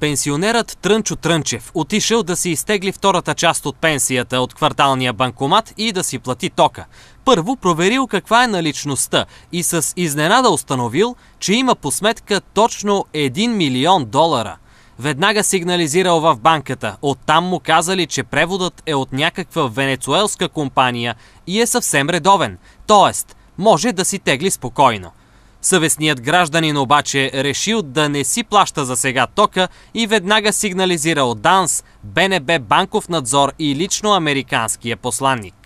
Пенсионерът Трънчо Трънчев отишъл да си изтегли втората част от пенсията от кварталния банкомат и да си плати тока. Първо проверил каква е наличността и с изненада установил, че има по сметка точно 1 милион долара. Веднага сигнализирал в банката. Оттам му казали, че преводът е от някаква венецуелска компания и е съвсем редовен. Тоест, може да си тегли спокойно. Съвестният гражданин обаче решил да не си плаща за сега тока и веднага сигнализирал ДАНС, БНБ, Банков надзор и лично американския посланник.